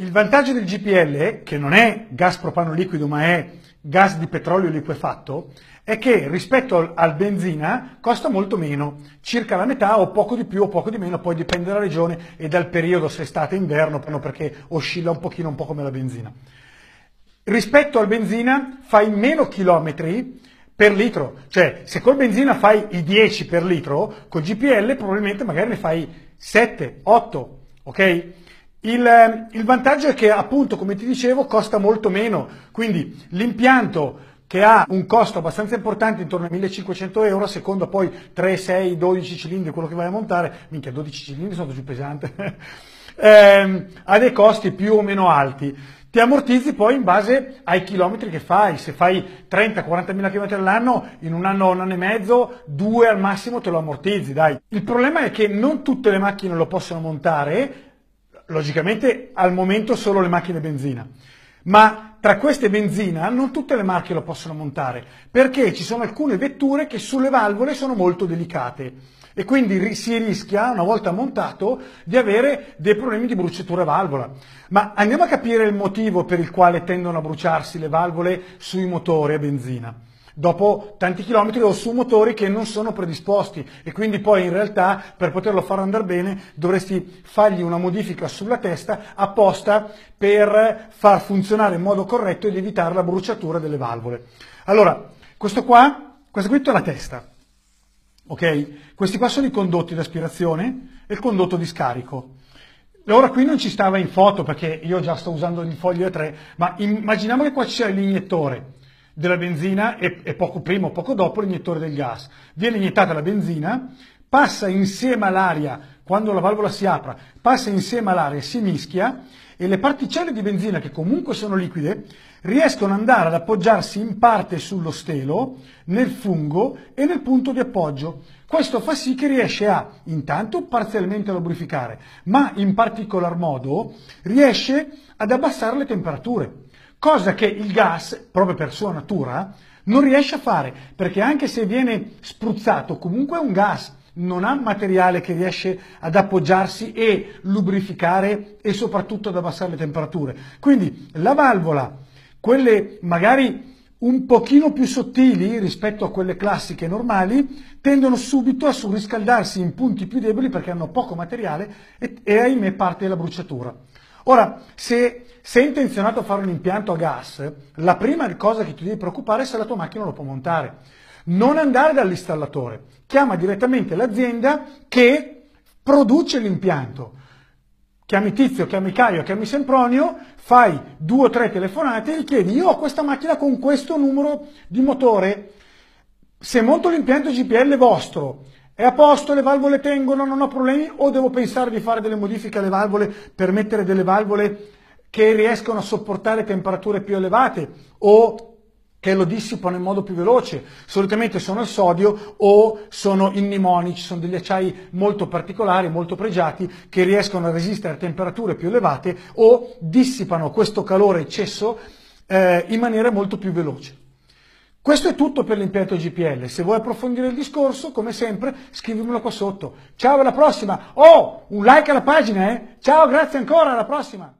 Il vantaggio del GPL, che non è gas propano liquido ma è gas di petrolio liquefatto, è che rispetto al benzina costa molto meno, circa la metà o poco di più o poco di meno, poi dipende dalla regione e dal periodo, se è estate, o inverno, perché oscilla un pochino, un po' come la benzina. Rispetto al benzina fai meno chilometri per litro, cioè se col benzina fai i 10 per litro, col GPL probabilmente magari ne fai 7, 8, ok? Il, il, vantaggio è che appunto, come ti dicevo, costa molto meno, quindi l'impianto che ha un costo abbastanza importante, intorno a 1500 euro, a seconda poi 3, 6, 12 cilindri, quello che vai a montare, minchia 12 cilindri sono più pesante, eh, ha dei costi più o meno alti. Ti ammortizzi poi in base ai chilometri che fai, se fai 30-40 mila chilometri all'anno, in un anno, un anno e mezzo, due al massimo te lo ammortizzi, dai. Il problema è che non tutte le macchine lo possono montare logicamente al momento solo le macchine benzina, ma tra queste benzina non tutte le marche lo possono montare, perché ci sono alcune vetture che sulle valvole sono molto delicate e quindi si rischia, una volta montato, di avere dei problemi di bruciatura valvola. Ma andiamo a capire il motivo per il quale tendono a bruciarsi le valvole sui motori a benzina dopo tanti chilometri o su motori che non sono predisposti e quindi poi in realtà per poterlo far andare bene dovresti fargli una modifica sulla testa apposta per far funzionare in modo corretto ed evitare la bruciatura delle valvole. Allora, questo qua, questa qui è la testa. Ok? Questi qua sono i condotti di aspirazione e il condotto di scarico. Ora qui non ci stava in foto perché io già sto usando il foglio E3, ma immaginiamo che qua c'è l'iniettore della benzina e, e poco prima o poco dopo l'iniettore del gas. Viene iniettata la benzina, passa insieme all'aria, quando la valvola si apre, passa insieme all'aria, e si mischia e le particelle di benzina, che comunque sono liquide, riescono ad andare ad appoggiarsi in parte sullo stelo, nel fungo e nel punto di appoggio. Questo fa sì che riesce a, intanto, parzialmente lubrificare, ma in particolar modo riesce ad abbassare le temperature cosa che il gas, proprio per sua natura, non riesce a fare, perché anche se viene spruzzato, comunque è un gas, non ha materiale che riesce ad appoggiarsi e lubrificare e soprattutto ad abbassare le temperature. Quindi la valvola, quelle magari un pochino più sottili rispetto a quelle classiche normali, tendono subito a surriscaldarsi in punti più deboli perché hanno poco materiale e, e ahimè parte la bruciatura. Ora, se se hai intenzionato a fare un impianto a gas, la prima cosa che ti devi preoccupare è se la tua macchina lo può montare. Non andare dall'installatore, chiama direttamente l'azienda che produce l'impianto. Chiami Tizio, chiami Caio, chiami Sempronio, fai due o tre telefonate e gli chiedi io ho questa macchina con questo numero di motore, se monto l'impianto GPL vostro, è a posto, le valvole tengono, non ho problemi o devo pensare di fare delle modifiche alle valvole per mettere delle valvole che riescono a sopportare temperature più elevate o che lo dissipano in modo più veloce. Solitamente sono il sodio o sono i mnemonici, sono degli acciai molto particolari, molto pregiati, che riescono a resistere a temperature più elevate o dissipano questo calore eccesso eh, in maniera molto più veloce. Questo è tutto per l'impianto GPL. Se vuoi approfondire il discorso, come sempre, scrivimelo qua sotto. Ciao, alla prossima! Oh, un like alla pagina, eh? Ciao, grazie ancora, alla prossima!